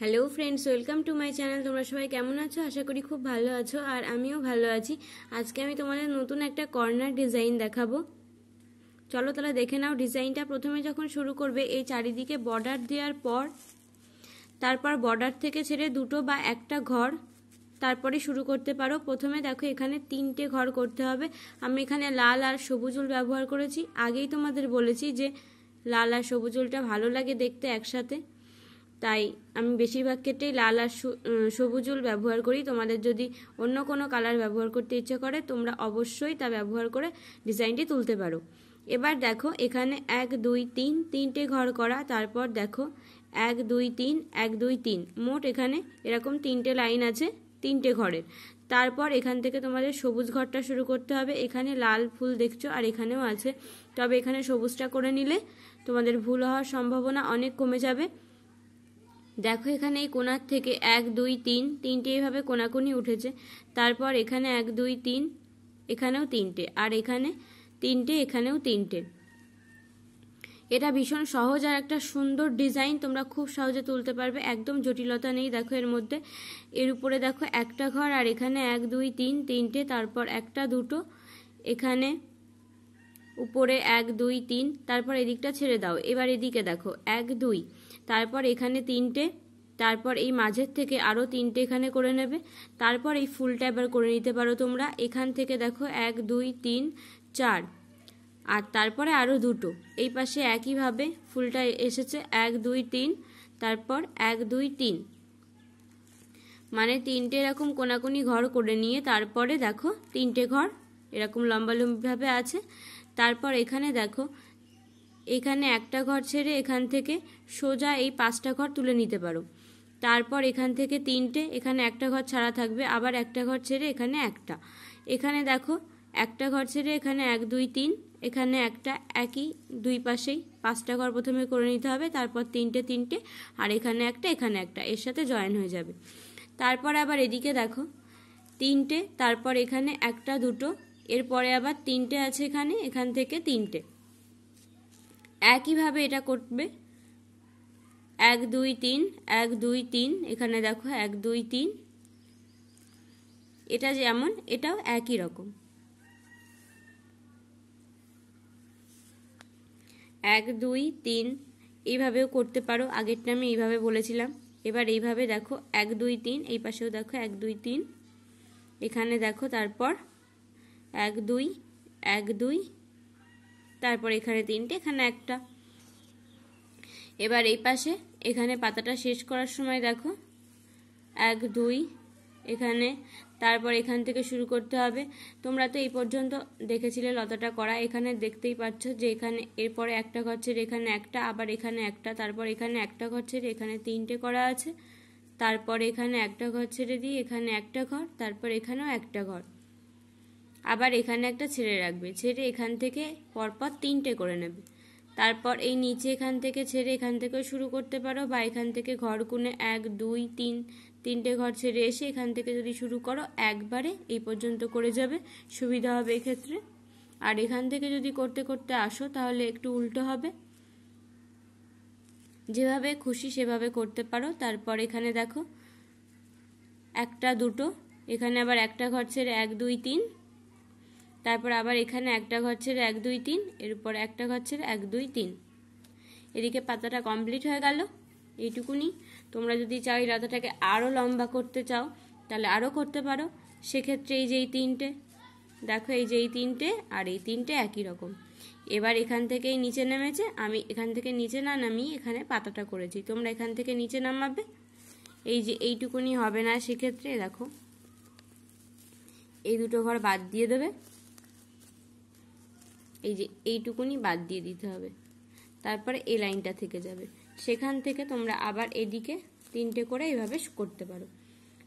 hello friends welcome to my channel তোমরা সবাই কেমন আছো আশা করি খুব ভালো আছো আর আমিও ভালো আছি আজকে আমি তোমাদের নতুন একটা কর্নার ডিজাইন দেখাবো চলো তাহলে দেখে নাও ডিজাইনটা প্রথমে যখন শুরু করবে এই চারিদিকে বর্ডার দেওয়ার পর তারপর বর্ডার থেকে ছেড়ে দুটো বা একটা ঘর তারপরে শুরু করতে পারো প্রথমে দেখো এখানে তিনটে ঘর করতে হবে আমি এখানে লাল আর সবুজ উল ব্যবহার করেছি আগেই তোমাদের বলেছি যে লাল আর সবুজ উলটা ভালো লাগে দেখতে একসাথে তাই আমি বেশিরভাগ ক্ষেত্রেই লাল আর সবুজ উল ব্যবহার করি তোমাদের যদি অন্য কোনো কালার ব্যবহার করতে ইচ্ছে করে তোমরা অবশ্যই তা ব্যবহার করে ডিজাইনটি তুলতে পারো এবার দেখো এখানে এক দুই তিন তিনটে ঘর করা তারপর দেখো এক দুই তিন এক দুই তিন মোট এখানে এরকম তিনটে লাইন আছে তিনটে ঘরের তারপর এখান থেকে তোমাদের সবুজ ঘরটা শুরু করতে হবে এখানে লাল ফুল দেখছো আর এখানেও আছে তবে এখানে সবুজটা করে নিলে তোমাদের ভুল হওয়ার সম্ভাবনা অনেক কমে যাবে দেখো এখানে এই কোনার থেকে এক দুই তিন তিনটে এইভাবে কোনাকুনি উঠেছে তারপর এখানে এক দুই তিন এখানেও তিনটে আর এখানে তিনটে এখানেও তিনটে এটা ভীষণ সহজ আর একটা সুন্দর ডিজাইন তোমরা খুব সহজে তুলতে পারবে একদম জটিলতা নেই দেখো এর মধ্যে এর উপরে দেখো একটা ঘর আর এখানে এক দুই তিন তিনটে তারপর একটা দুটো এখানে উপরে এক দুই তিন তারপর এদিকটা ছেড়ে দাও এবার এদিকে দেখো এক দুই তারপর এখানে তিনটে তারপর এই মাঝের থেকে আরও তিনটে এখানে করে নেবে তারপর এই ফুলটা এবার করে নিতে পারো তোমরা এখান থেকে দেখো এক দুই তিন চার আর তারপরে আরও দুটো এই পাশে একইভাবে ফুলটা এসেছে এক দুই তিন তারপর এক দুই তিন মানে তিনটে এরকম কোনাকুনি ঘর করে নিয়ে তারপরে দেখো তিনটে ঘর এরকম লম্বালম্বিভাবে আছে তারপর এখানে দেখো এখানে একটা ঘর ছেড়ে এখান থেকে সোজা এই পাঁচটা ঘর তুলে নিতে পারো তারপর এখান থেকে তিনটে এখানে একটা ঘর ছাড়া থাকবে আবার একটা ঘর ছেড়ে এখানে একটা এখানে দেখো একটা ঘর ছেড়ে এখানে এক দুই তিন এখানে একটা একই দুই পাশেই পাঁচটা ঘর প্রথমে করে নিতে হবে তারপর তিনটে তিনটে আর এখানে একটা এখানে একটা এর সাথে জয়েন হয়ে যাবে তারপর আবার এদিকে দেখো তিনটে তারপর এখানে একটা দুটো এরপরে আবার তিনটে আছে এখানে এখান থেকে তিনটে একইভাবে এটা করবে এক দুই তিন এক দুই তিন এখানে দেখো এক দুই তিন এটা যেমন এটাও একই রকম এক দুই তিন এইভাবেও করতে পারো আগেরটা আমি এইভাবে বলেছিলাম এবার এইভাবে দেখো এক দুই তিন এই পাশেও দেখো এক দুই তিন এখানে দেখো তারপর এক দুই এক দুই তারপর এখানে তিনটে এখানে একটা এবার এই পাশে এখানে পাতাটা শেষ করার সময় দেখো এক দুই এখানে তারপর এখান থেকে শুরু করতে হবে তোমরা তো এই পর্যন্ত দেখেছিলে লতাটা করা এখানে দেখতেই পাচ্ছ যে এখানে এরপরে একটা খরচের এখানে একটা আবার এখানে একটা তারপর এখানে একটা খরচের এখানে তিনটে করা আছে তারপর এখানে একটা ঘর ছেড়ে দিই এখানে একটা ঘর তারপর এখানেও একটা ঘর আবার এখানে একটা ছেড়ে রাখবে ছেড়ে এখান থেকে পরপর তিনটে করে নেবে তারপর এই নিচে এখান থেকে ছেড়ে এখান থেকেও শুরু করতে পারো বা এখান থেকে ঘর কুনে এক দুই তিন তিনটে ঘর ছেড়ে এসে এখান থেকে যদি শুরু করো একবারে এই পর্যন্ত করে যাবে সুবিধা হবে এক্ষেত্রে আর এখান থেকে যদি করতে করতে আসো তাহলে একটু উল্টো হবে যেভাবে খুশি সেভাবে করতে পারো তারপর এখানে দেখো একটা দুটো এখানে আবার একটা ঘর ছেড়ে এক দুই তিন তারপর আবার এখানে একটা ঘর ছেড়ে এক দুই তিন এরপর একটা ঘর ছেড়ে এক দুই তিন এদিকে পাতাটা কমপ্লিট হয়ে গেল এইটুকুনি তোমরা যদি চাও এই লতাটাকে আরও লম্বা করতে চাও তাহলে আরও করতে পারো সেক্ষেত্রে এই যে এই তিনটে দেখো এই যে এই তিনটে আর এই তিনটে একই রকম এবার এখান থেকেই নিচে নেমেছে আমি এখান থেকে নিচে না নামিয়ে এখানে পাতাটা করেছি তোমরা এখান থেকে নিচে নামাবে এই যে এইটুকুনি হবে না সেক্ষেত্রে দেখো এই দুটো ঘর বাদ দিয়ে দেবে এই যে এইটুকুনি বাদ দিয়ে দিতে হবে তারপরে এই লাইনটা থেকে যাবে সেখান থেকে তোমরা আবার এদিকে তিনটে করে এইভাবে করতে পারো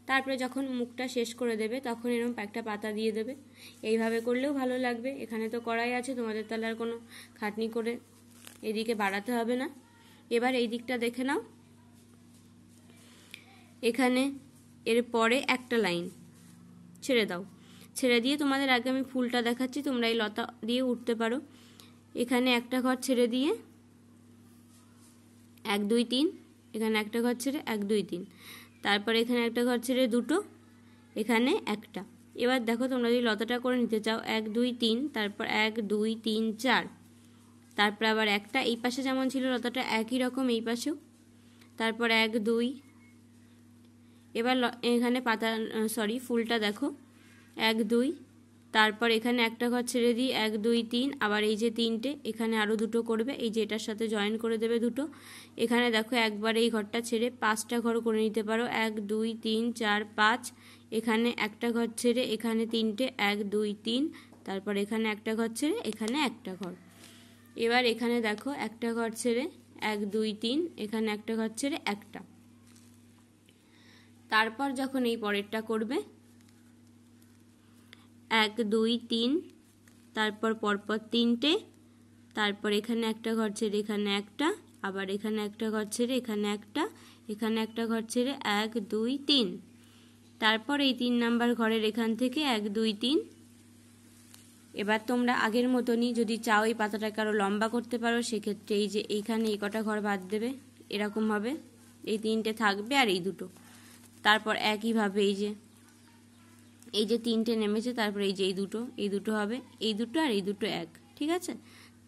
তারপরে যখন মুখটা শেষ করে দেবে তখন এরকম একটা পাতা দিয়ে দেবে এইভাবে করলেও ভালো লাগবে এখানে তো করাই আছে তোমাদের তাহলে আর কোনো খাটনি করে এদিকে বাড়াতে হবে না এবার এই দিকটা দেখে নাও এখানে এর পরে একটা লাইন ছেড়ে দাও ছেড়ে দিয়ে তোমাদের আগে আমি ফুলটা দেখাচ্ছি তোমরা এই লতা দিয়ে উঠতে পারো এখানে একটা ঘর ছেড়ে দিয়ে এক দুই তিন এখানে একটা ঘর ছেড়ে এক দুই তিন তারপরে এখানে একটা ঘর ছেড়ে দুটো এখানে একটা এবার দেখো তোমরা যদি লতাটা করে নিতে চাও এক দুই তিন তারপর এক দুই তিন চার তারপর আবার একটা এই পাশে যেমন ছিল লতাটা একই রকম এই পাশেও তারপর এক দুই এবার এখানে পাতা সরি ফুলটা দেখো এক দুই তারপর এখানে একটা ঘর ছেড়ে দিই এক দুই তিন আবার এই যে তিনটে এখানে আরও দুটো করবে এই যে এটার সাথে জয়েন করে দেবে দুটো এখানে দেখো একবার এই ঘরটা ছেড়ে পাঁচটা ঘর করে নিতে পারো এক দুই তিন চার পাঁচ এখানে একটা ঘর ছেড়ে এখানে তিনটে এক দুই তিন তারপর এখানে একটা ঘর ছেড়ে এখানে একটা ঘর এবার এখানে দেখো একটা ঘর ছেড়ে এক দুই তিন এখানে একটা ঘর ছেড়ে একটা তারপর যখন এই পরেরটা করবে এক দুই তিন তারপর পরপর তিনটে তারপর এখানে একটা ঘর ছেড়ে এখানে একটা আবার এখানে একটা ঘর ছেড়ে এখানে একটা এখানে একটা ঘর ছেড়ে এক দুই তিন তারপর এই তিন নাম্বার ঘরের এখান থেকে এক দুই তিন এবার তোমরা আগের মতনই যদি চাও এই পাতাটাকে আরও লম্বা করতে পারো সেক্ষেত্রে এই যে এইখানে এই কটা ঘর বাদ দেবে এরকমভাবে এই তিনটে থাকবে আর এই দুটো তারপর একইভাবে এই যে এই যে তিনটে নেমেছে তারপর এই যে এই দুটো এই দুটো হবে এই দুটো আর এই দুটো এক ঠিক আছে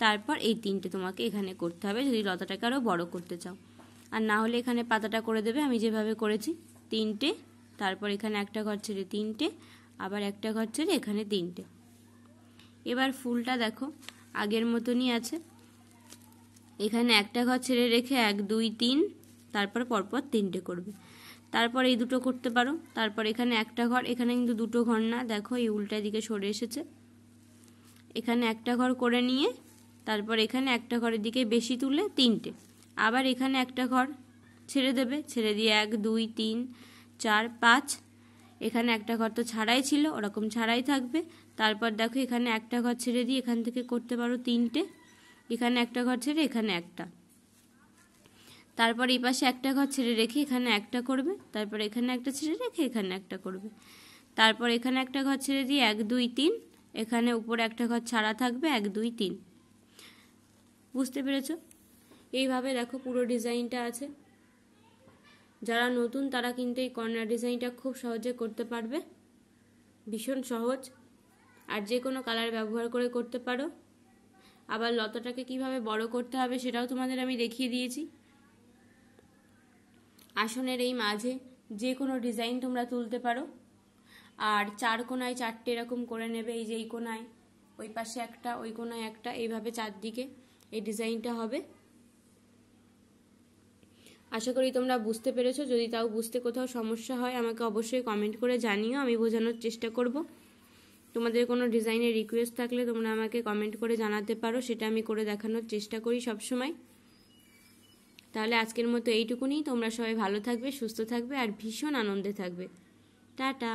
তারপর এই তিনটে তোমাকে এখানে করতে হবে যদি লতাটাকে আরও বড় করতে চাও আর না হলে এখানে পাতাটা করে দেবে আমি যেভাবে করেছি তিনটে তারপর এখানে একটা ঘর ছেড়ে তিনটে আবার একটা ঘর ছেড়ে এখানে তিনটে এবার ফুলটা দেখো আগের মতনই আছে এখানে একটা ঘর ছেড়ে রেখে এক দুই তিন তারপর পরপর তিনটে করবে তারপর এই দুটো করতে পারো তারপর এখানে একটা ঘর এখানে কিন্তু দুটো ঘর না দেখো এই উল্টা দিকে সরে এসেছে এখানে একটা ঘর করে নিয়ে তারপর এখানে একটা ঘরের দিকে বেশি তুলে তিনটে আবার এখানে একটা ঘর ছেড়ে দেবে ছেড়ে দিয়ে এক দুই তিন চার পাঁচ এখানে একটা ঘর তো ছাড়াই ছিল ওরকম ছাড়াই থাকবে তারপর দেখো এখানে একটা ঘর ছেড়ে দিয়ে এখান থেকে করতে পারো তিনটে এখানে একটা ঘর ছেড়ে এখানে একটা তারপর এই পাশে একটা ঘর ছেড়ে রেখে এখানে একটা করবে তারপর এখানে একটা ছেড়ে রেখে এখানে একটা করবে তারপর এখানে একটা ঘর ছেড়ে দিয়ে এক দুই তিন এখানে উপরে একটা ঘর ছাড়া থাকবে এক দুই তিন বুঝতে পেরেছ এইভাবে দেখো পুরো ডিজাইনটা আছে যারা নতুন তারা কিন্তু এই কর্নার ডিজাইনটা খুব সহজে করতে পারবে ভীষণ সহজ আর যে কোনো কালার ব্যবহার করে করতে পারো আবার লতাটাকে কিভাবে বড় করতে হবে সেটাও তোমাদের আমি দেখিয়ে দিয়েছি আসনের এই মাঝে যে কোনো ডিজাইন তোমরা তুলতে পারো আর চার কোনায় চারটে এরকম করে নেবে এই যে এই কোনায় ওই পাশে একটা ওই কোনায় একটা এইভাবে চারদিকে এই ডিজাইনটা হবে আশা করি তোমরা বুঝতে পেরেছো যদি তাও বুঝতে কোথাও সমস্যা হয় আমাকে অবশ্যই কমেন্ট করে জানিও আমি বোঝানোর চেষ্টা করব তোমাদের কোনো ডিজাইনের রিকোয়েস্ট থাকলে তোমরা আমাকে কমেন্ট করে জানাতে পারো সেটা আমি করে দেখানোর চেষ্টা করি সবসময় তাহলে আজকের মতো এইটুকুনি তোমরা সবাই ভালো থাকবে সুস্থ থাকবে আর ভীষণ আনন্দে থাকবে টাটা